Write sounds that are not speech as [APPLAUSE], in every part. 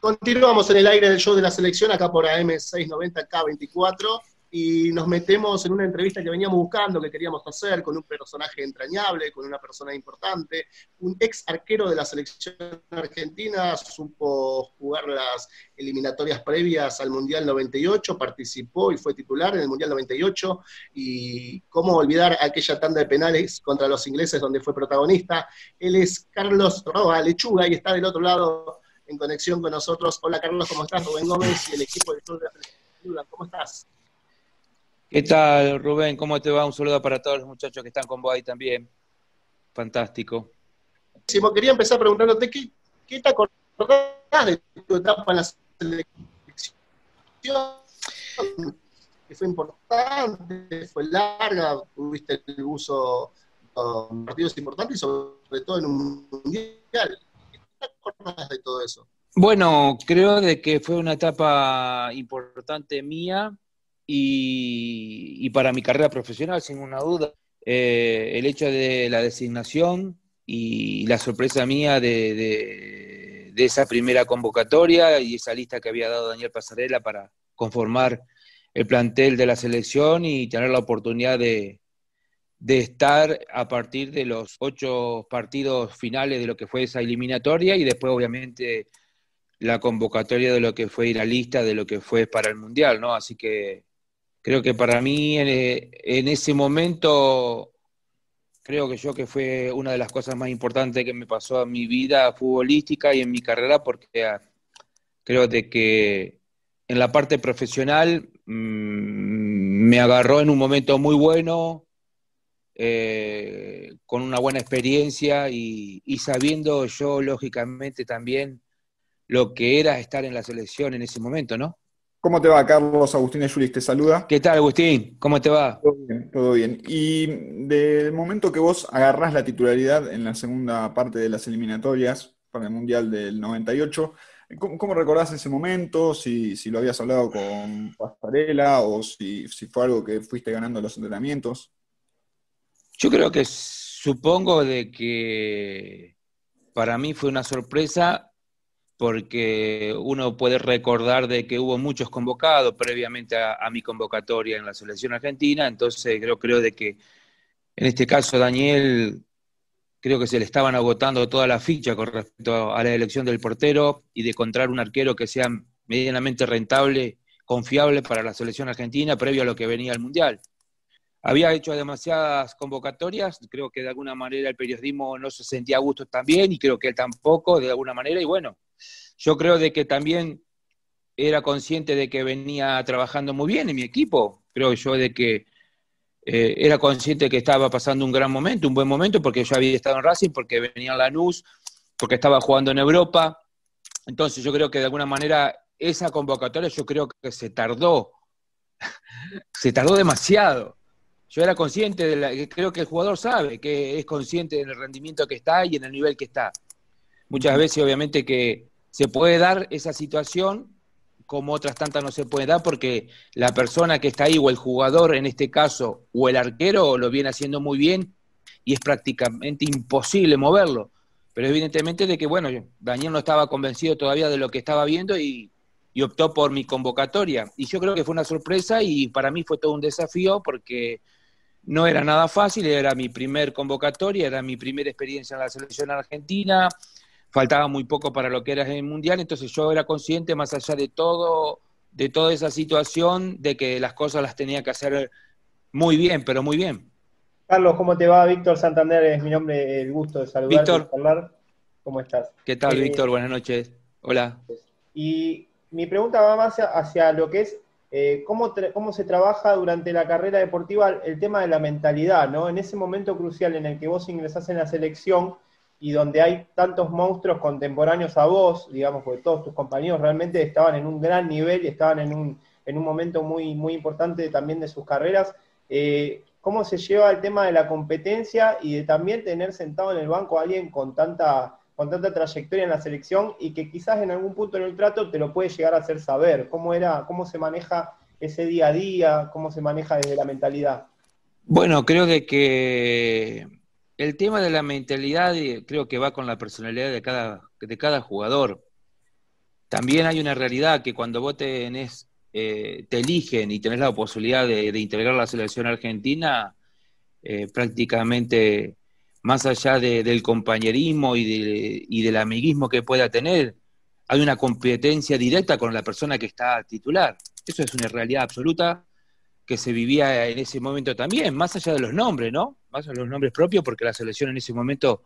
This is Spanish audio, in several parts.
Continuamos en el aire del show de la selección, acá por AM690K24, y nos metemos en una entrevista que veníamos buscando, que queríamos hacer, con un personaje entrañable, con una persona importante, un ex arquero de la selección argentina, supo jugar las eliminatorias previas al Mundial 98, participó y fue titular en el Mundial 98, y cómo olvidar aquella tanda de penales contra los ingleses donde fue protagonista. Él es Carlos Roa Lechuga y está del otro lado en conexión con nosotros. Hola Carlos, ¿cómo estás? Rubén Gómez y el equipo de Club de la ¿cómo estás? ¿Qué tal, Rubén? ¿Cómo te va? Un saludo para todos los muchachos que están con vos ahí también. Fantástico. quería empezar preguntándote, ¿qué, qué te acordás de tu etapa en la selección? Que fue importante, fue larga, tuviste el uso de partidos importantes y sobre todo en un mundial todo eso? Bueno, creo de que fue una etapa importante mía y, para mi carrera profesional, sin una duda. Eh, el hecho de la designación y la sorpresa mía de, esa primera convocatoria y esa lista que había dado Daniel Pasarela para conformar el plantel de la selección y tener la oportunidad de, de estar a partir de los ocho partidos finales de lo que fue esa eliminatoria y después obviamente la convocatoria de lo que fue ir la lista de lo que fue para el Mundial, ¿no? Así que creo que para mí en, ese momento, creo que yo que fue una de las cosas más importantes que me pasó en mi vida futbolística y en mi carrera, porque ah, creo que en la parte profesional mm, me agarró en un momento muy bueno, eh, con una buena experiencia y, sabiendo yo, lógicamente, también lo que era estar en la selección en ese momento, ¿no? ¿Cómo te va, Carlos? Agustín Ayulis? te saluda. ¿Qué tal, Agustín? ¿Cómo te va? Todo bien, todo bien. Y del momento que vos agarrás la titularidad en la segunda parte de las eliminatorias para el Mundial del 98, ¿Cómo, recordás ese momento? Si, si, lo habías hablado con Pastarela o si, si, fue algo que fuiste ganando los entrenamientos. Yo creo que supongo de que para mí fue una sorpresa porque uno puede recordar de que hubo muchos convocados previamente a, mi convocatoria en la selección argentina, entonces creo, creo de que en este caso Daniel creo que se le estaban agotando toda la ficha con respecto a la elección del portero y de encontrar un arquero que sea medianamente rentable, confiable para la selección argentina previo a lo que venía al Mundial había hecho demasiadas convocatorias, creo que de alguna manera el periodismo no se sentía a gusto también y creo que él tampoco, de alguna manera, y bueno, yo creo de que también era consciente de que venía trabajando muy bien en mi equipo, creo yo de que eh, era consciente de que estaba pasando un gran momento, un buen momento, porque yo había estado en Racing, porque venía la Lanús, porque estaba jugando en Europa, entonces yo creo que de alguna manera esa convocatoria yo creo que se tardó, [LAUGHS] se tardó demasiado yo era consciente, de la, creo que el jugador sabe que es consciente del rendimiento que está y en el nivel que está. Muchas veces, obviamente, que se puede dar esa situación como otras tantas no se puede dar porque la persona que está ahí o el jugador en este caso o el arquero lo viene haciendo muy bien y es prácticamente imposible moverlo. Pero evidentemente de que, bueno, Daniel no estaba convencido todavía de lo que estaba viendo y, y optó por mi convocatoria. Y yo creo que fue una sorpresa y para mí fue todo un desafío porque no era nada fácil, era mi primer convocatoria, era mi primera experiencia en la selección argentina, faltaba muy poco para lo que era el Mundial, entonces yo era consciente, más allá de todo, de toda esa situación, de que las cosas las tenía que hacer muy bien, pero muy bien. Carlos, ¿cómo te va? Víctor Santander es mi nombre, el gusto de saludarte Víctor. hablar. ¿Cómo estás? ¿Qué tal, eh, Víctor? Buenas noches. Hola. Y mi pregunta va más hacia lo que es eh, ¿cómo, se trabaja durante la carrera deportiva el tema de la mentalidad, En ese momento crucial en el que vos ingresás en la selección y donde hay tantos monstruos contemporáneos a vos, digamos, porque todos tus compañeros realmente estaban en un gran nivel y estaban en un, momento muy, muy importante también de sus carreras. Eh, ¿Cómo se lleva el tema de la competencia y de también tener sentado en el banco a alguien con tanta con tanta trayectoria en la selección y que quizás en algún punto en el trato te lo puede llegar a hacer saber, cómo era, cómo se maneja ese día a día, cómo se maneja desde la mentalidad. Bueno, creo que el tema de la mentalidad eh, creo que va con la personalidad de cada, de cada jugador. También hay una realidad que cuando vos tenés, eh, te eligen y tenés la posibilidad de, de integrar la selección argentina, eh, prácticamente más allá del compañerismo y, y, del amiguismo que pueda tener, hay una competencia directa con la persona que está titular. Eso es una realidad absoluta que se vivía en ese momento también, más allá de los nombres, ¿no? Más allá de los nombres propios, porque la selección en ese momento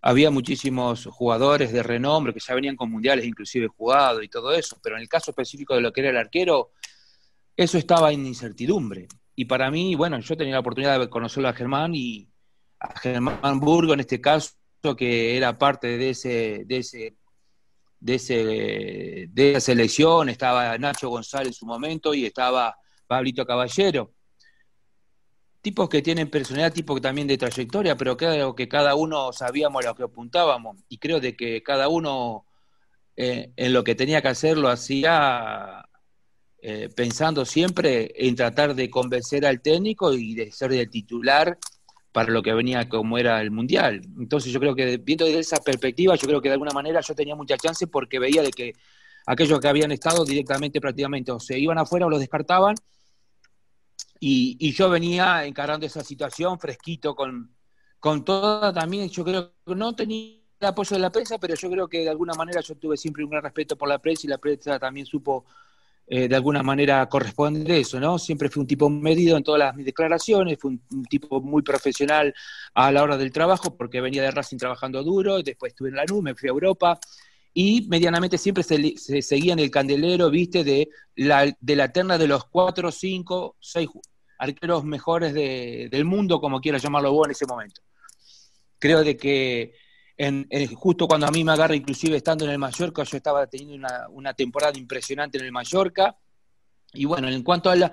había muchísimos jugadores de renombre que ya venían con mundiales inclusive jugado y todo eso, pero en el caso específico de lo que era el arquero, eso estaba en incertidumbre. Y para mí, bueno, yo tenía la oportunidad de conocerlo a Germán y, a Germán Burgo en este caso, que era parte de ese, de ese, de ese, de esa selección, estaba Nacho González en su momento y estaba Pablito Caballero. Tipos que tienen personalidad, tipos también de trayectoria, pero creo que cada uno sabíamos a lo que apuntábamos y creo de que cada uno eh, en lo que tenía que hacerlo, hacía eh, pensando siempre en tratar de convencer al técnico y de ser el titular para lo que venía como era el Mundial. Entonces yo creo que viendo desde esa perspectiva, yo creo que de alguna manera yo tenía mucha chance porque veía de que aquellos que habían estado directamente prácticamente o se iban afuera o los descartaban y, yo venía encarando esa situación fresquito con, con toda también, yo creo que no tenía el apoyo de la prensa, pero yo creo que de alguna manera yo tuve siempre un gran respeto por la prensa y la prensa también supo eh, de alguna manera corresponde eso, ¿no? Siempre fui un tipo medido en todas las mis declaraciones, fui un, tipo muy profesional a la hora del trabajo, porque venía de Racing trabajando duro, después estuve en la NU, me fui a Europa, y medianamente siempre se, seguía en el candelero, viste, de la, de la terna de los cuatro, cinco, seis arqueros mejores del mundo, como quiera llamarlo vos en ese momento. Creo de que en, eh, justo cuando a mí me agarra, inclusive estando en el Mallorca, yo estaba teniendo una, temporada impresionante en el Mallorca. Y bueno, en cuanto a la,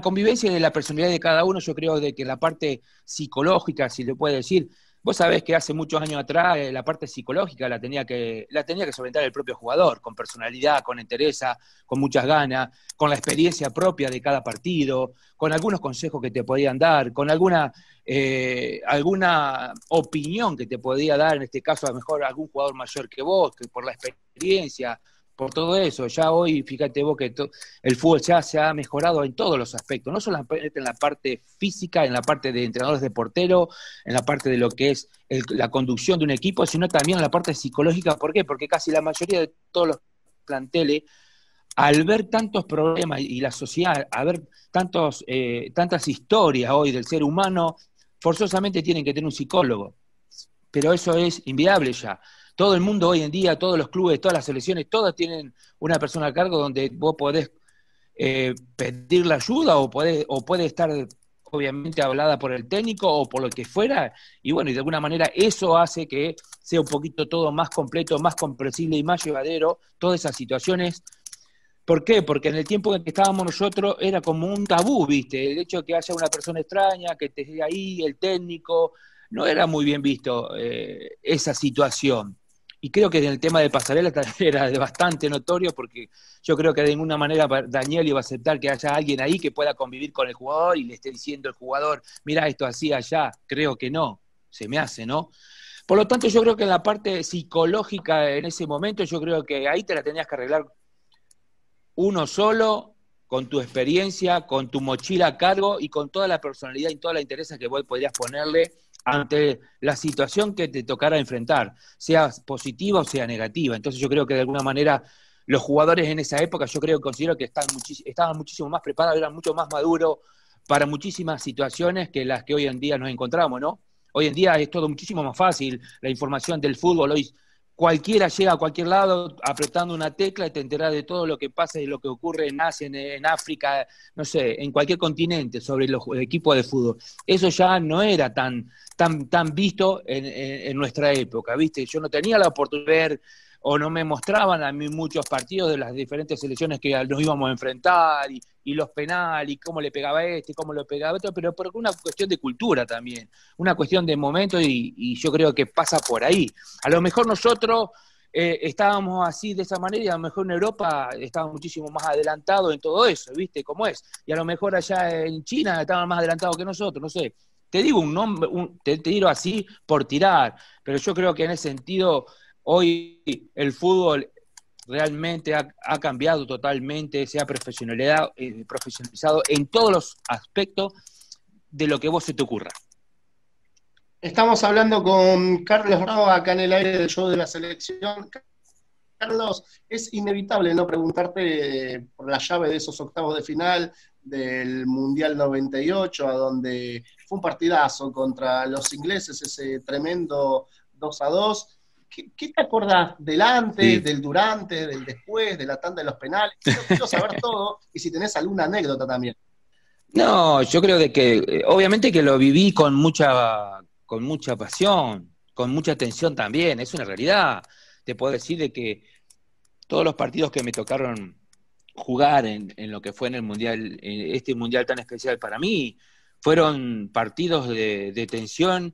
convivencia de la personalidad de cada uno, yo creo de que la parte psicológica, si le puede decir, Vos sabés que hace muchos años atrás eh, la parte psicológica la tenía, que, la tenía que solventar el propio jugador, con personalidad, con entereza, con muchas ganas, con la experiencia propia de cada partido, con algunos consejos que te podían dar, con alguna, eh, alguna opinión que te podía dar, en este caso a lo mejor algún jugador mayor que vos, que por la experiencia, por todo eso. Ya hoy, fíjate vos que el fútbol ya se ha mejorado en todos los aspectos, no solamente en la parte física, en la parte de entrenadores de portero, en la parte de lo que es la conducción de un equipo, sino también en la parte psicológica. ¿Por qué? Porque casi la mayoría de todos los planteles, al ver tantos problemas y la sociedad, a ver tantos, eh, tantas historias hoy del ser humano, forzosamente tienen que tener un psicólogo. Pero eso es inviable ya. Todo el mundo hoy en día, todos los clubes, todas las selecciones, todas tienen una persona a cargo donde vos podés eh, pedir la ayuda o podés o puede estar obviamente hablada por el técnico o por lo que fuera. Y bueno, y de alguna manera eso hace que sea un poquito todo más completo, más comprensible y más llevadero, todas esas situaciones. ¿Por qué? Porque en el tiempo en que estábamos nosotros era como un tabú, ¿viste? El hecho de que haya una persona extraña, que esté ahí, el técnico, no era muy bien visto eh, esa situación y creo que en el tema de pasarela [LAUGHS] era bastante notorio porque yo creo que de ninguna manera Daniel iba a aceptar que haya alguien ahí que pueda convivir con el jugador y le esté diciendo el jugador, mira esto así, allá, creo que no, se me hace, ¿no? Por lo tanto, yo creo que la parte psicológica en ese momento, yo creo que ahí te la tenías que arreglar uno solo, con tu experiencia, con tu mochila a cargo y con toda la personalidad y toda la interés que vos podrías ponerle ante la situación que te tocara enfrentar, sea positiva o sea negativa. Entonces yo creo que de alguna manera los jugadores en esa época, yo creo, que considero que están estaban muchísimo más preparados, eran mucho más maduros para muchísimas situaciones que las que hoy en día nos encontramos, ¿no? Hoy en día es todo muchísimo más fácil, la información del fútbol hoy cualquiera llega a cualquier lado apretando una tecla y te enterás de todo lo que pasa y lo que ocurre en Asia, en, África, no sé, en cualquier continente sobre los equipos de fútbol. Eso ya no era tan, tan, tan visto en, en nuestra época, ¿viste? Yo no tenía la oportunidad de ver o no me mostraban a mí muchos partidos de las diferentes selecciones que nos íbamos a enfrentar y, los penales y cómo le pegaba este, cómo le pegaba otro, pero por una cuestión de cultura también, una cuestión de momento y, yo creo que pasa por ahí. A lo mejor nosotros eh, estábamos así de esa manera y a lo mejor en Europa estaba muchísimo más adelantado en todo eso, ¿viste? ¿Cómo es? Y a lo mejor allá en China estaban más adelantados que nosotros, no sé. Te digo un nombre, te, te digo así por tirar, pero yo creo que en ese sentido Hoy el fútbol realmente ha, cambiado totalmente, se ha eh, profesionalizado, en todos los aspectos de lo que vos se te ocurra. Estamos hablando con Carlos Bravo acá en el aire del show de la selección. Carlos, es inevitable no preguntarte por la llave de esos octavos de final del Mundial 98, a donde fue un partidazo contra los ingleses, ese tremendo 2 a 2. ¿qué, te acordás del antes, del durante, del después, de la tanda de los penales? Quiero, quiero saber [LAUGHS] todo y si tenés alguna anécdota también. No, yo creo de que eh, obviamente que lo viví con mucha con mucha pasión, con mucha tensión también, es una realidad. Te puedo decir de que todos los partidos que me tocaron jugar en, lo que fue en el mundial, en este mundial tan especial para mí, fueron partidos de tensión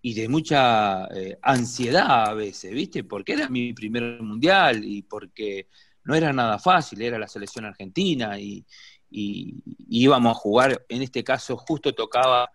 y de mucha eh, ansiedad a veces, ¿viste? Porque era mi primer mundial y porque no era nada fácil, era la selección argentina y, íbamos a jugar, en este caso justo tocaba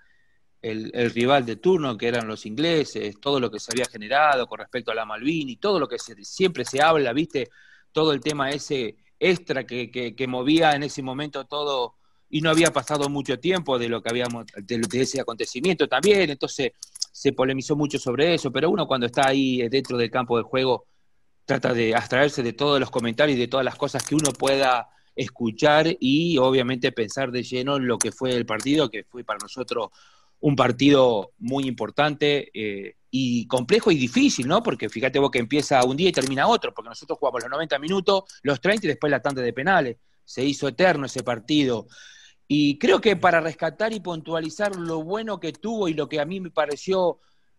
el, rival de turno, que eran los ingleses, todo lo que se había generado con respecto a la Malvin y todo lo que siempre se habla, ¿viste? Todo el tema ese extra que movía en ese momento todo y no había pasado mucho tiempo de lo que habíamos, de, ese acontecimiento también, entonces se polemizó mucho sobre eso, pero uno cuando está ahí eh, dentro del campo de juego trata de abstraerse de todos los comentarios y de todas las cosas que uno pueda escuchar y obviamente pensar de lleno en lo que fue el partido, que fue para nosotros un partido muy importante eh, y complejo y difícil, ¿no? Porque fíjate vos que empieza un día y termina otro, porque nosotros jugamos los 90 minutos, los 30 y después la tanda de penales. Se hizo eterno ese partido. Y creo que para rescatar y puntualizar lo bueno que tuvo y lo que a mí me pareció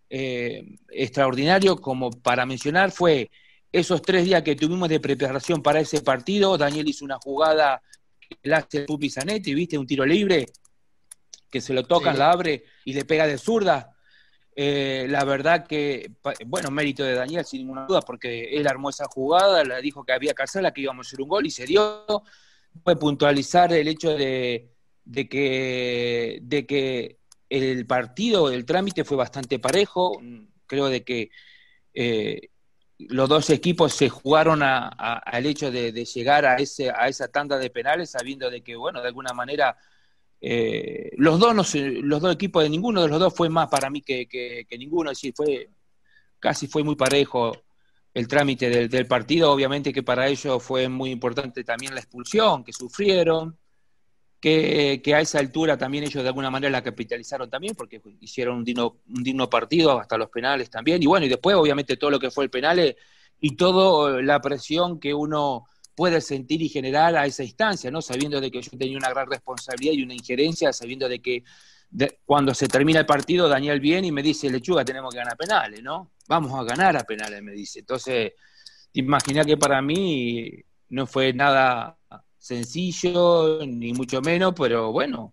eh, extraordinario, como para mencionar, fue esos tres días que tuvimos de preparación para ese partido. Daniel hizo una jugada que le hace Pupi Zanetti, ¿viste? Un tiro libre que se lo toca, la abre y le pega de zurda. Eh, la verdad que, bueno, mérito de Daniel, sin ninguna duda, porque él armó esa jugada, le dijo que había que hacerla, que íbamos a hacer un gol y se dio. Fue puntualizar el hecho de, de que, de que el partido, el trámite fue bastante parejo, creo de que eh, los dos equipos se jugaron al hecho de, llegar a, ese, a esa tanda de penales, sabiendo de que, bueno, de alguna manera... Eh, los dos los dos equipos de ninguno de los dos fue más para mí que, ninguno, fue casi fue muy parejo el trámite del, del, partido, obviamente que para ellos fue muy importante también la expulsión que sufrieron, que, a esa altura también ellos de alguna manera la capitalizaron también, porque hicieron un digno, partido hasta los penales también. Y bueno, y después obviamente todo lo que fue el penales, eh, y toda eh, la presión que uno puede sentir y generar a esa instancia, ¿no? Sabiendo de que yo tenía una gran responsabilidad y una injerencia, sabiendo de que cuando se termina el partido, Daniel viene y me dice, lechuga, tenemos que ganar penales, ¿no? Vamos a ganar a penales, me dice. Entonces, imagina que para mí no fue nada sencillo, ni mucho menos, pero bueno,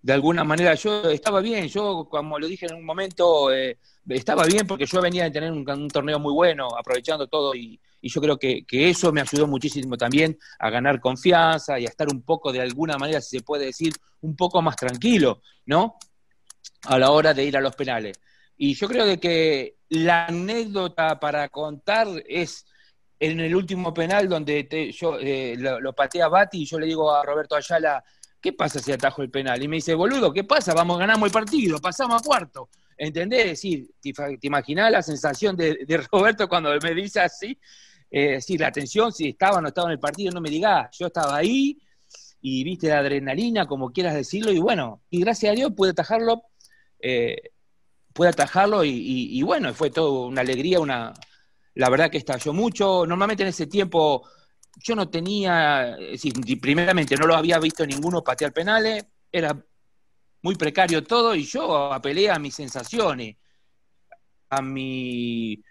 de alguna manera yo estaba bien, yo como lo dije en un momento, eh, estaba bien porque yo venía de tener un, torneo muy bueno, aprovechando todo y, yo creo que, eso me ayudó muchísimo también a ganar confianza y a estar un poco, de alguna manera, si se puede decir, un poco más tranquilo, ¿no? A la hora de ir a los penales. Y yo creo que la anécdota para contar es en el último penal donde yo eh, lo, patea Bati y yo le digo a Roberto Ayala, ¿qué pasa si atajo el penal? Y me dice, boludo, ¿qué pasa? Vamos, ganamos el partido, pasamos a cuarto. ¿Entendés? decir, te, imaginás la sensación de, Roberto cuando me dice así, eh, sí, la tensión, si estaba o no estaba en el partido, no me digas, yo estaba ahí y viste la adrenalina, como quieras decirlo, y bueno, y gracias a Dios pude atajarlo. Eh, pude atajarlo y, y, bueno, fue todo una alegría, una, la verdad que estalló mucho. Normalmente en ese tiempo yo no tenía, eh, primeramente no lo había visto ninguno patear penales, era muy precario todo y yo apelé a mis sensaciones, a mi,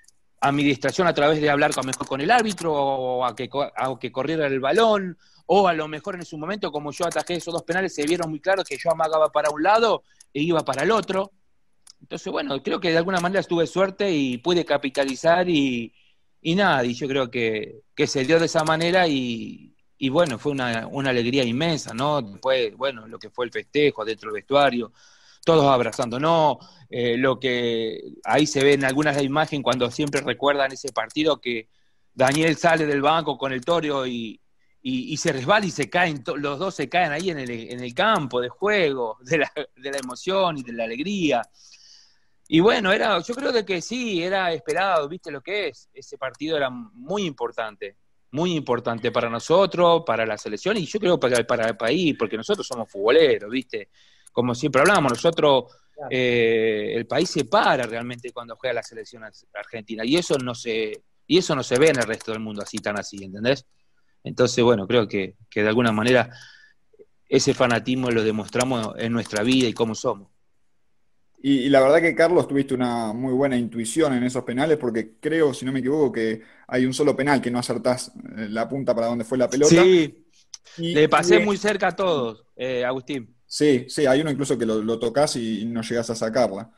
a mi distracción a través de hablar con, mejor con el árbitro o a que, a que corriera el balón. O a lo mejor en su momento, como yo atajé esos dos penales, se vieron muy claros que yo amagaba para un lado e iba para el otro. Entonces, bueno, creo que de alguna manera tuve suerte y pude capitalizar y, y nada, y yo creo que, se dio de esa manera y, y bueno, fue una, alegría inmensa, ¿no? Después, bueno, lo que fue el festejo dentro del vestuario, todos abrazando no eh, lo que ahí se ve en algunas de imagen cuando siempre recuerdan ese partido que Daniel sale del banco con el torio y, se resbala y se caen, los dos se caen ahí en el, en el campo de juego, de la, de la emoción y de la alegría. Y bueno, era, yo creo de que sí, era esperado, viste lo que es. Ese partido era muy importante, muy importante para nosotros, para la selección y yo creo para, para el país, porque nosotros somos futboleros, viste. Como siempre hablamos, nosotros, eh, el país se para realmente cuando juega la selección argentina y eso no se, y eso no se ve en el resto del mundo así tan así, ¿entendés? Entonces, bueno, creo que, que de alguna manera ese fanatismo lo demostramos en nuestra vida y cómo somos. Y, la verdad que Carlos tuviste una muy buena intuición en esos penales, porque creo, si no me equivoco, que hay un solo penal que no acertás eh, la punta para donde fue la pelota. Sí, le pasé muy cerca a todos, eh, Agustín. Sí, sí, hay uno incluso que lo, tocas y no llegás a sacarla.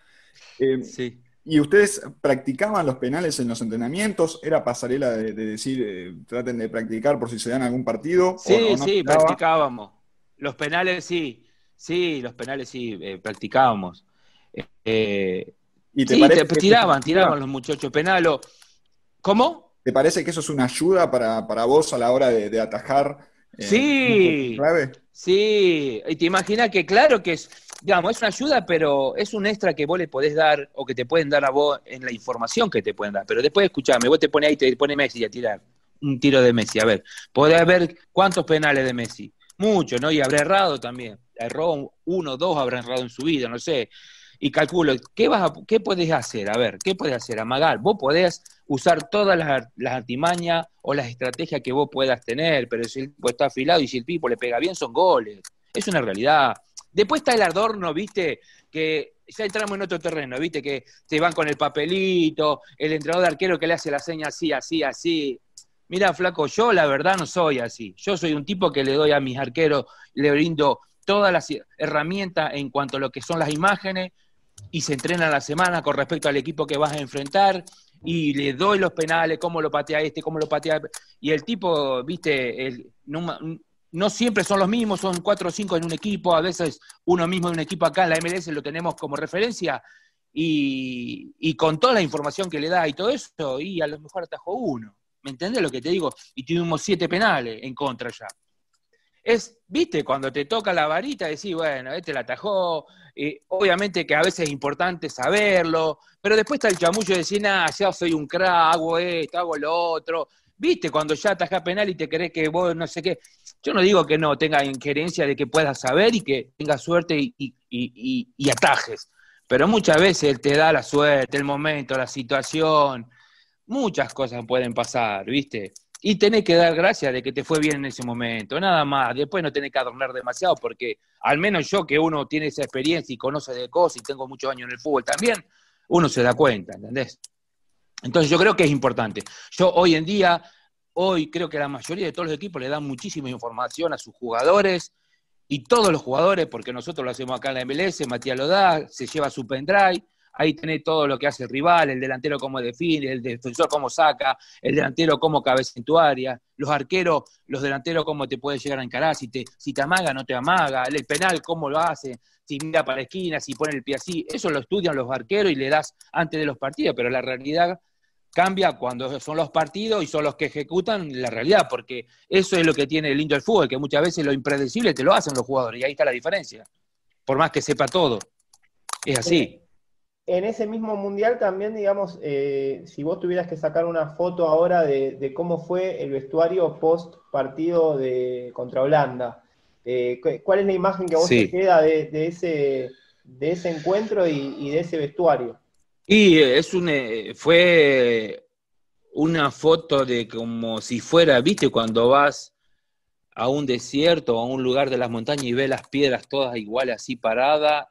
Eh, sí. ¿Y ustedes practicaban los penales en los entrenamientos? ¿Era pasarela de, decir, traten de practicar por si se dan algún partido? Sí, sí, practicábamos. Los penales sí, sí, los penales sí, practicábamos. Eh, ¿Y te sí, tiraban, tiraban los muchachos. Penalo. ¿Cómo? ¿Te parece que eso es una ayuda para, para vos a la hora de, atajar? Eh, sí. Sí. Y te imaginas que, claro, que es, digamos, es una ayuda, pero es un extra que vos le podés dar o que te pueden dar a vos en la información que te pueden dar. Pero después escuchame, vos te pones ahí, te pone Messi a tirar un tiro de Messi. A ver, podés ver cuántos penales de Messi. Muchos, ¿no? Y habrá errado también. Erró uno, dos, habrá errado en su vida, no sé y calculo, ¿qué, vas puedes hacer? A ver, ¿qué puedes hacer? Amagar, vos podés usar todas las, artimañas o las estrategias que vos puedas tener, pero si el tipo está afilado y si el tipo le pega bien, son goles. Es una realidad. Después está el adorno, ¿viste? Que ya entramos en otro terreno, ¿viste? Que te van con el papelito, el entrenador de arquero que le hace la seña así, así, así. Mira, flaco, yo la verdad no soy así. Yo soy un tipo que le doy a mis arqueros, le brindo todas las herramientas en cuanto a lo que son las imágenes, y se entrena la semana con respecto al equipo que vas a enfrentar y le doy los penales, cómo lo patea este, cómo lo patea. Y el tipo, viste, no, siempre son los mismos, son cuatro o cinco en un equipo, a veces uno mismo en un equipo acá en la MLS lo tenemos como referencia. Y, con toda la información que le da y todo eso, y a lo mejor atajó uno. ¿Me entendés lo que te digo? Y tuvimos siete penales en contra ya es, viste, cuando te toca la varita, decís, bueno, este la atajó, y obviamente que a veces es importante saberlo, pero después está el chamuyo de decir, ah, ya soy un crack, hago esto, hago lo otro. Viste, cuando ya atajás penal y te crees que vos no sé qué. Yo no digo que no tenga injerencia de que puedas saber y que tengas suerte y, y atajes, pero muchas veces te da la suerte, el momento, la situación, muchas cosas pueden pasar, ¿viste? y tenés que dar gracias de que te fue bien en ese momento, nada más. Después no tenés que adornar demasiado, porque al menos yo que uno tiene esa experiencia y conoce de cosas y tengo muchos años en el fútbol también, uno se da cuenta, ¿entendés? Entonces yo creo que es importante. Yo hoy en día, hoy creo que la mayoría de todos los equipos le dan muchísima información a sus jugadores y todos los jugadores, porque nosotros lo hacemos acá en la MLS, Matías lo da, se lleva su pendrive ahí tenés todo lo que hace el rival, el delantero cómo define, el defensor cómo saca, el delantero cómo cabeza en tu área, los arqueros, los delanteros cómo te puede llegar a encarar, si te, si te amaga, no te amaga, el penal cómo lo hace, si mira para la esquina, si pone el pie así, eso lo estudian los arqueros y le das antes de los partidos, pero la realidad cambia cuando son los partidos y son los que ejecutan la realidad, porque eso es lo que tiene el lindo del fútbol, que muchas veces lo impredecible te lo hacen los jugadores, y ahí está la diferencia, por más que sepa todo. Es así en ese mismo mundial también, digamos, eh, si vos tuvieras que sacar una foto ahora de, cómo fue el vestuario post partido de, contra Holanda, eh, ¿cuál es la imagen que a vos te queda de, ese, de ese encuentro y, de ese vestuario? Y es un, eh, fue una foto de como si fuera, viste, cuando vas a un desierto, o a un lugar de las montañas y ves las piedras todas iguales así paradas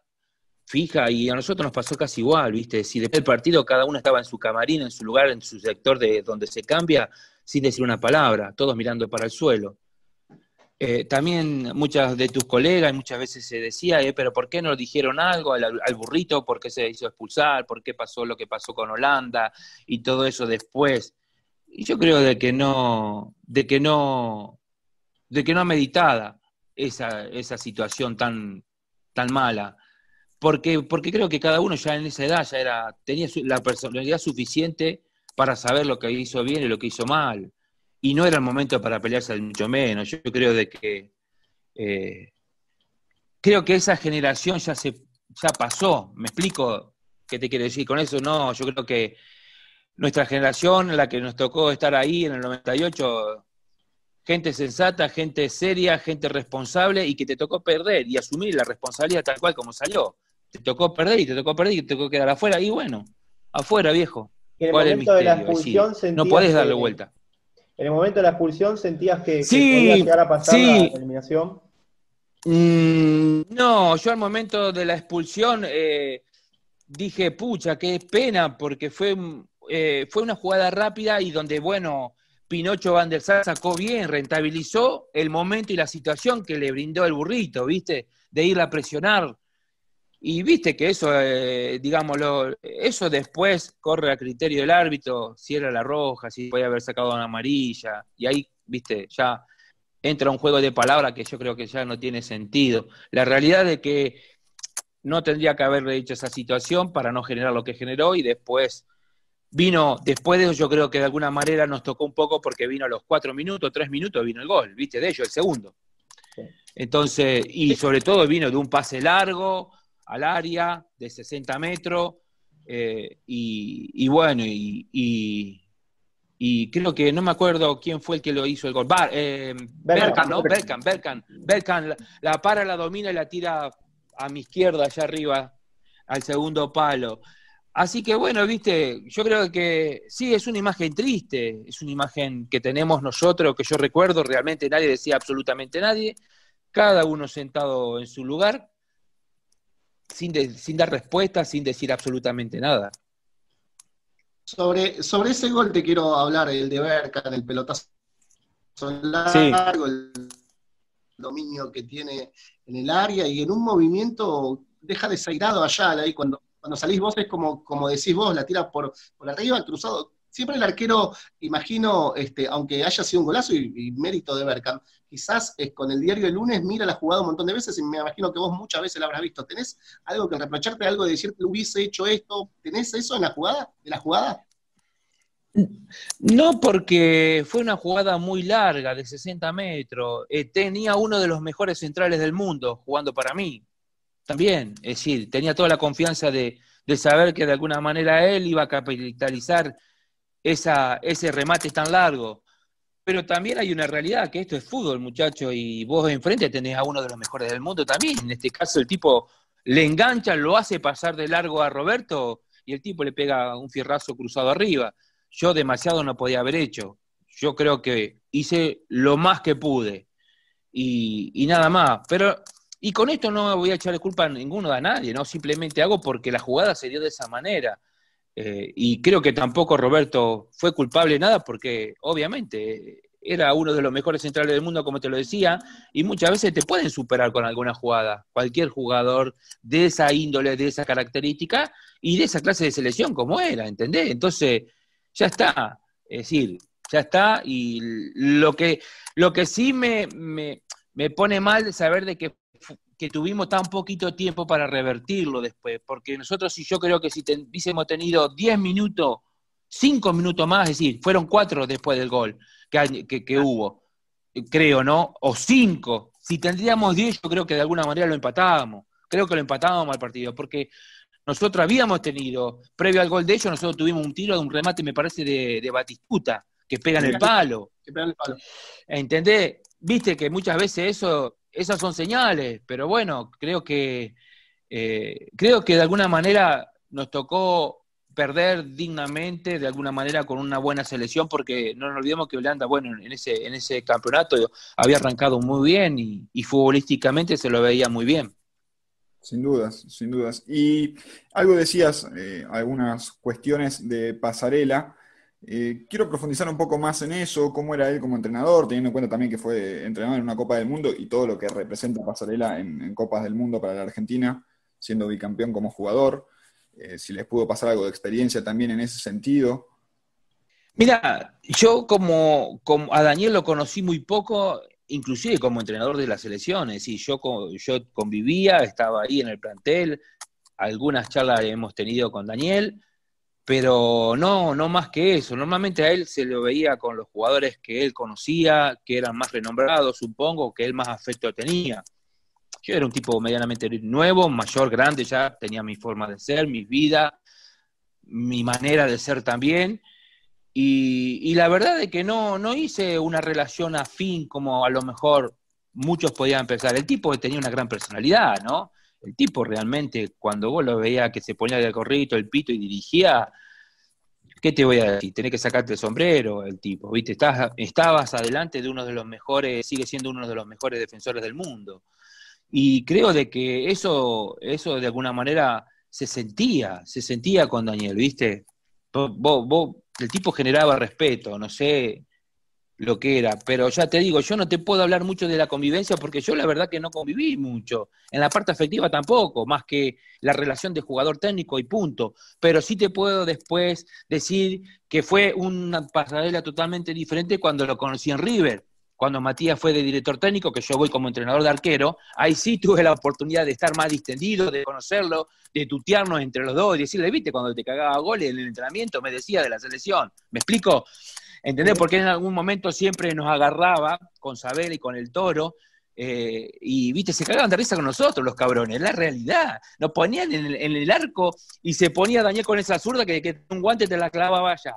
fija y a nosotros nos pasó casi igual, ¿viste? Si después del partido cada uno estaba en su camarín, en su lugar, en su sector de donde se cambia, sin decir una palabra, todos mirando para el suelo. Eh, también muchas de tus colegas muchas veces se decía, eh, pero ¿por qué no dijeron algo al, burrito? ¿Por qué se hizo expulsar? ¿Por qué pasó lo que pasó con Holanda? Y todo eso después. Y yo creo de que no, de que no, de que no meditada esa, situación tan, tan mala porque, porque creo que cada uno ya en esa edad ya era, tenía la personalidad suficiente para saber lo que hizo bien y lo que hizo mal. Y no era el momento para pelearse mucho menos. Yo creo de que eh, creo que esa generación ya se ya pasó. ¿Me explico qué te quiero decir? Con eso no, yo creo que nuestra generación, la que nos tocó estar ahí en el 98, gente sensata, gente seria, gente responsable y que te tocó perder y asumir la responsabilidad tal cual como salió te tocó perder y te tocó perder y te tocó quedar afuera. Y bueno, afuera, viejo. En el momento de la expulsión No podés darle vuelta. En el momento de la expulsión sentías que, sí, llegar a pasar la eliminación. Mm, no, yo al momento de la expulsión eh, dije, pucha, qué pena, porque fue, eh, fue una jugada rápida y donde, bueno, Pinocho Van der sacó bien, rentabilizó el momento y la situación que le brindó el burrito, ¿viste? De ir a presionar y viste que eso, eh, digámoslo, eso después corre a criterio del árbitro, si era la roja, si podía haber sacado una amarilla, y ahí, viste, ya entra un juego de palabras que yo creo que ya no tiene sentido. La realidad es que no tendría que haberle dicho esa situación para no generar lo que generó y después vino, después de eso yo creo que de alguna manera nos tocó un poco porque vino a los cuatro minutos, tres minutos, vino el gol, viste, de ellos, el segundo. Entonces, y sobre todo vino de un pase largo, al área de 60 metros. Eh, y, bueno, y, y, creo que no me acuerdo quién fue el que lo hizo el gol. Eh, Belkan, ¿no? la, para, la domina y la tira a mi izquierda, allá arriba, al segundo palo. Así que bueno, viste, yo creo que sí, es una imagen triste, es una imagen que tenemos nosotros, que yo recuerdo, realmente nadie decía absolutamente nadie, cada uno sentado en su lugar, sin, dar respuesta, sin decir absolutamente nada. Sobre, ese gol te quiero hablar, el de Berca, el pelotazo largo, el dominio que tiene en el área y en un movimiento deja desairado allá, cuando, salís vos es como, decís vos, la tira por, arriba, el cruzado. Siempre el arquero, imagino, este, aunque haya sido un golazo y, mérito de Berkham, quizás es eh, con el diario de lunes, mira, la jugada un montón de veces y me imagino que vos muchas veces la habrás visto. ¿Tenés algo que reprocharte, algo de decir, hubiese hecho esto? ¿Tenés eso en la jugada? ¿De la jugada? No, porque fue una jugada muy larga, de 60 metros. Eh, tenía uno de los mejores centrales del mundo jugando para mí. También, es decir, tenía toda la confianza de, saber que de alguna manera él iba a capitalizar ese remate tan largo. Pero también hay una realidad, que esto es fútbol, muchacho, y vos enfrente tenés a uno de los mejores del mundo también. En este caso el tipo le engancha, lo hace pasar de largo a Roberto y el tipo le pega un fierrazo cruzado arriba. Yo demasiado no podía haber hecho. Yo creo que hice lo más que pude y, nada más. Pero, y con esto no voy a echarle culpa a ninguno, a nadie, ¿no? Simplemente hago porque la jugada se dio de esa manera. Eh, y creo que tampoco Roberto fue culpable de nada porque obviamente era uno de los mejores centrales del mundo, como te lo decía, y muchas veces te pueden superar con alguna jugada, cualquier jugador de esa índole, de esa característica y de esa clase de selección como era, ¿entendés? Entonces, ya está, es decir, ya está, y lo que, lo que sí me, me, me pone mal saber de que que tuvimos tan poquito tiempo para revertirlo después, porque nosotros y yo creo que si hubiésemos tenido 10 minutos, 5 minutos más, es decir, fueron 4 después del gol que, que, hubo, creo, ¿no? O 5, si tendríamos 10, yo creo que de alguna manera lo empatábamos, creo que lo empatábamos al partido, porque nosotros habíamos tenido, previo al gol de ellos, nosotros tuvimos un tiro de un remate, me parece, de, de Batistuta, que pegan el palo. Que el palo. ¿Entendés? Viste que muchas veces eso esas son señales, pero bueno, creo que, eh, creo que de alguna manera nos tocó perder dignamente, de alguna manera, con una buena selección, porque no nos olvidemos que Holanda, bueno, en ese, en ese campeonato había arrancado muy bien y, y futbolísticamente se lo veía muy bien. Sin dudas, sin dudas. Y algo decías, eh, algunas cuestiones de pasarela. Eh, quiero profundizar un poco más en eso, cómo era él como entrenador, teniendo en cuenta también que fue entrenador en una Copa del Mundo y todo lo que representa Pasarela en, Copas del Mundo para la Argentina, siendo bicampeón como jugador. Eh, si les pudo pasar algo de experiencia también en ese sentido. Mira, yo como, a Daniel lo conocí muy poco, inclusive como entrenador de las selecciones, y yo, yo convivía, estaba ahí en el plantel, algunas charlas hemos tenido con Daniel, pero no, no más que eso. Normalmente a él se lo veía con los jugadores que él conocía, que eran más renombrados, supongo, que él más afecto tenía. Yo era un tipo medianamente nuevo, mayor, grande, ya tenía mi forma de ser, mi vida, mi manera de ser también. Y, la verdad es que no, no hice una relación afín como a lo mejor muchos podían pensar. El tipo tenía una gran personalidad, ¿no? el tipo realmente, cuando vos lo veías que se ponía de corrito el pito y dirigía, ¿qué te voy a decir? tienes que sacarte el sombrero, el tipo, ¿viste? Estás, estabas adelante de uno de los mejores, sigue siendo uno de los mejores defensores del mundo. Y creo de que eso, eso de alguna manera se sentía, se sentía con Daniel, ¿viste? el tipo generaba respeto, no sé, lo que era. Pero ya te digo, yo no te puedo hablar mucho de la convivencia porque yo la verdad que no conviví mucho. En la parte afectiva tampoco, más que la relación de jugador técnico y punto. Pero sí te puedo después decir que fue una pasarela totalmente diferente cuando lo conocí en River. Cuando Matías fue de director técnico, que yo voy como entrenador de arquero, ahí sí tuve la oportunidad de estar más distendido, de conocerlo, de tutearnos entre los dos y decirle, viste, cuando te cagaba goles en el entrenamiento, me decía de la selección. ¿Me explico? ¿Entendés? Porque en algún momento siempre nos agarraba con Sabel y con el toro. Eh, y viste, se cagaban de risa con nosotros los cabrones, la realidad. Nos ponían en el, arco y se ponía Daniel con esa zurda que, que un guante te la clavaba allá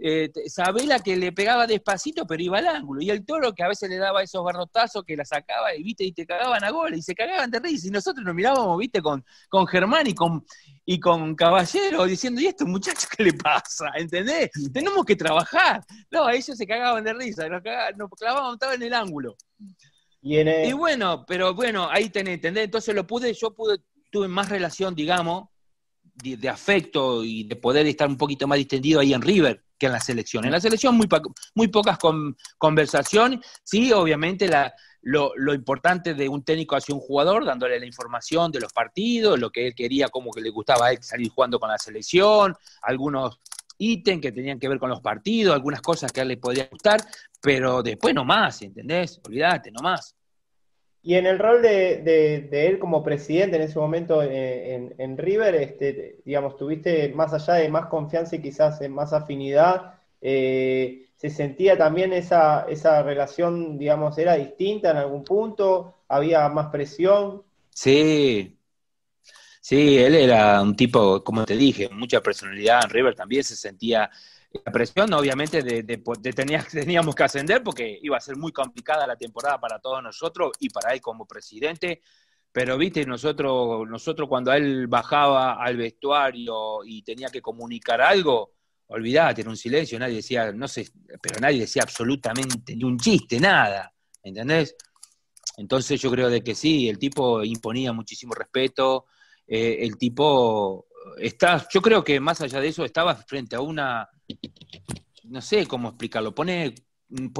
eh, Sabela que le pegaba despacito, pero iba al ángulo. Y el toro que a veces le daba esos garrotazos que la sacaba y viste, y te cagaban a goles, y se cagaban de risa. Y nosotros nos mirábamos, viste, con, Germán y con, y con Caballero diciendo, ¿y a estos muchachos qué le pasa? ¿Entendés? Tenemos que trabajar. No, a ellos se cagaban de risa, nos, cagaban, clavaban, estaba en el ángulo. Y, bueno, pero bueno, ahí tenés, ¿entendés? Entonces lo pude, yo pude, tuve más relación, digamos, de afecto y de poder estar un poquito más distendido ahí en River que en la selección. En la selección muy, muy pocas conversaciones, sí, obviamente lo, importante de un técnico hacia un jugador, dándole la información de los partidos, lo que él quería, como que le gustaba él salir jugando con la selección, algunos ítems que tenían que ver con los partidos, algunas cosas que a él le podía gustar, pero después no más, ¿entendés? Olvídate, no más. Y en el rol de, él como presidente en ese momento eh, en, River, este, digamos, tuviste más allá de más confianza y quizás eh, más afinidad, eh, ¿se sentía también esa, esa relación, digamos, era distinta en algún punto? ¿Había más presión? Sí, sí, él era un tipo, como te dije, mucha personalidad en River, también se sentía la presión, obviamente, de, pues, [LAUGHS] teníamos que ascender porque iba a ser muy complicada la temporada para todos nosotros y para él como presidente. Pero, viste, nosotros, nosotros cuando él bajaba al vestuario y tenía que comunicar algo, olvidate, era un silencio, nadie decía, no sé, pero nadie decía absolutamente ni un chiste, nada, ¿entendés? Entonces yo creo de que sí, el tipo imponía muchísimo respeto, eh, el tipo está, yo creo que más allá de eso estaba frente a una, no sé cómo explicarlo, poné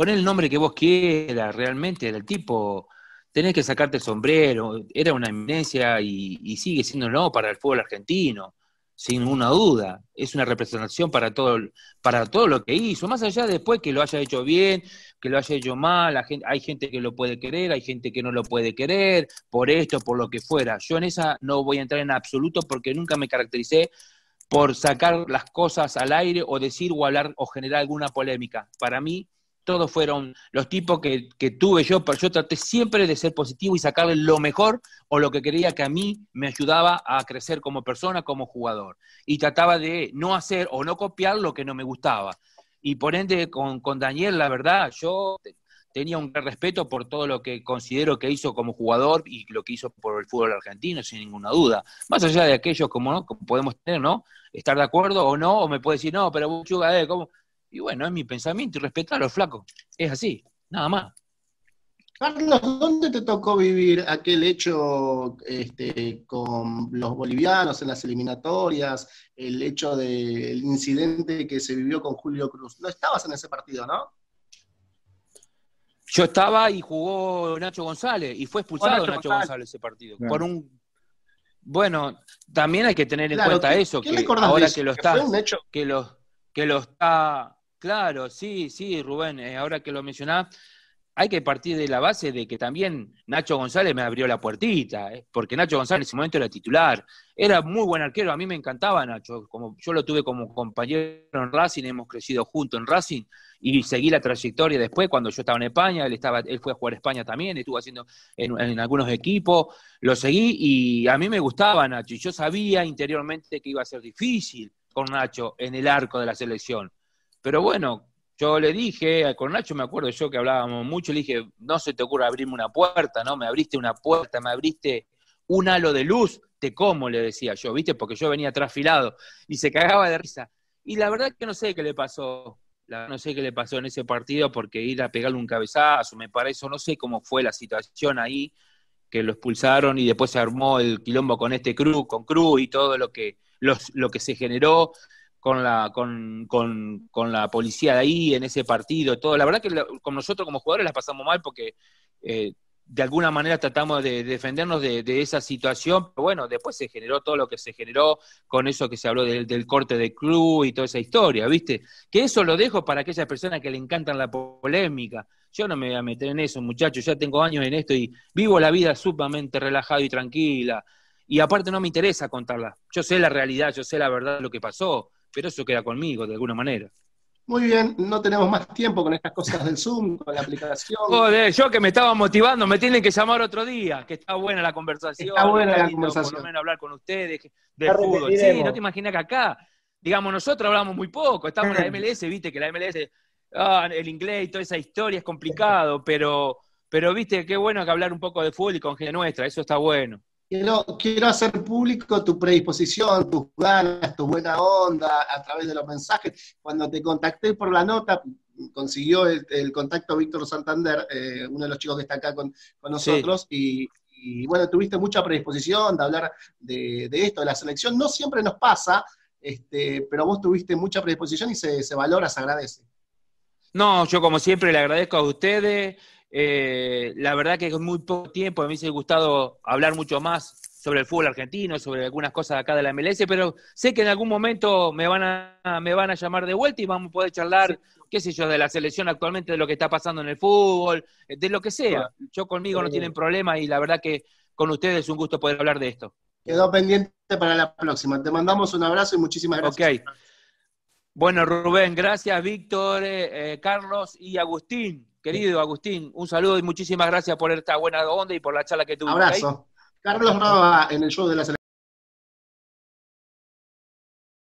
el nombre que vos quieras, realmente, del tipo, tenés que sacarte el sombrero, era una eminencia y, sigue siendo no para el fútbol argentino, sin ninguna duda, es una representación para todo, para todo lo que hizo, más allá de después que lo haya hecho bien, que lo haya hecho mal, hay gente que lo puede querer, hay gente que no lo puede querer, por esto, por lo que fuera, yo en esa no voy a entrar en absoluto porque nunca me caractericé por sacar las cosas al aire o decir o hablar o generar alguna polémica. Para mí, todos fueron los tipos que, tuve yo, pero yo traté siempre de ser positivo y sacarle lo mejor o lo que creía que a mí me ayudaba a crecer como persona, como jugador. Y trataba de no hacer o no copiar lo que no me gustaba. Y por ende, con, con Daniel, la verdad, yo tenía un gran respeto por todo lo que considero que hizo como jugador y lo que hizo por el fútbol argentino, sin ninguna duda. Más allá de aquellos como podemos tener, ¿no? Estar de acuerdo o no, o me puede decir, no, pero Buchuga, eh, Y bueno, es mi pensamiento y respetarlo, flaco. Es así, nada más. Carlos, ¿dónde te tocó vivir aquel hecho este, con los bolivianos en las eliminatorias, el hecho del incidente que se vivió con Julio Cruz? No estabas en ese partido, ¿no? Yo estaba y jugó Nacho González y fue expulsado Nacho, González. ese partido. Por un bueno, también hay que tener en cuenta eso, que ahora que lo está, que está, claro, sí, sí, Rubén, eh, ahora que lo mencionás, hay que partir de la base de que también Nacho González me abrió la puertita, ¿eh? porque Nacho González en ese momento era titular, era muy buen arquero, a mí me encantaba Nacho, como yo lo tuve como compañero en Racing, hemos crecido juntos en Racing y seguí la trayectoria después cuando yo estaba en España, él estaba él fue a jugar a España también, estuvo haciendo en, en algunos equipos, lo seguí y a mí me gustaba Nacho y yo sabía interiormente que iba a ser difícil con Nacho en el arco de la selección. Pero bueno, yo le dije, con Nacho me acuerdo yo que hablábamos mucho, le dije, no se te ocurra abrirme una puerta, ¿no? Me abriste una puerta, me abriste un halo de luz, te como, le decía yo, ¿viste? Porque yo venía trasfilado y se cagaba de risa. Y la verdad que no sé qué le pasó, no sé qué le pasó en ese partido porque ir a pegarle un cabezazo, me parece, no sé cómo fue la situación ahí, que lo expulsaron y después se armó el quilombo con este Cruz, con Cruz y todo lo que, lo que se generó con la, con, con, con la policía de ahí, en ese partido, todo. La verdad que con nosotros como jugadores la pasamos mal porque eh, de alguna manera tratamos de defendernos de, esa situación, pero bueno, después se generó todo lo que se generó con eso que se habló del, corte de club y toda esa historia, ¿viste? Que eso lo dejo para aquellas personas que le encantan la polémica. Yo no me voy a meter en eso, muchachos, ya tengo años en esto y vivo la vida sumamente relajada y tranquila. Y aparte no me interesa contarla. Yo sé la realidad, yo sé la verdad, de lo que pasó pero eso queda conmigo de alguna manera. Muy bien, no tenemos más tiempo con estas cosas del Zoom, con la aplicación. Joder, yo que me estaba motivando, me tienen que llamar otro día, que está buena la conversación. Está buena la conversación. Por lo menos hablar con ustedes de fútbol. Sí, no te imaginas que acá, digamos, nosotros hablamos muy poco, estamos en la MLS, [LAUGHS] viste que la MLS, ah, el inglés y toda esa historia es complicado, pero, pero viste, qué bueno que hablar un poco de fútbol y con gente nuestra, eso está bueno. Quiero, hacer público tu predisposición, tus ganas, tu buena onda a través de los mensajes. Cuando te contacté por la nota, consiguió el, contacto Víctor Santander, eh, uno de los chicos que está acá con, nosotros, y, bueno, tuviste mucha predisposición de hablar de, esto, de la selección. No siempre nos pasa, este, pero vos tuviste mucha predisposición y se, se valora, se agradece. No, yo como siempre le agradezco a ustedes, eh, la verdad que es muy poco tiempo me hubiese gustado hablar mucho más sobre el fútbol argentino, sobre algunas cosas acá de la MLS, pero sé que en algún momento me van a, me van a llamar de vuelta y vamos a poder charlar, qué sé yo, de la selección actualmente, de lo que está pasando en el fútbol, de lo que sea. Yo conmigo no eh. tienen problema y la verdad que con ustedes es un gusto poder hablar de esto. Quedó pendiente para la próxima. Te mandamos un abrazo y muchísimas gracias. Bueno, Rubén, gracias, Víctor, eh, Carlos y Agustín. Querido Agustín, un saludo y muchísimas gracias por esta buena onda y por la charla que tuvimos. Abrazo. Carlos Raba en el show de la selección.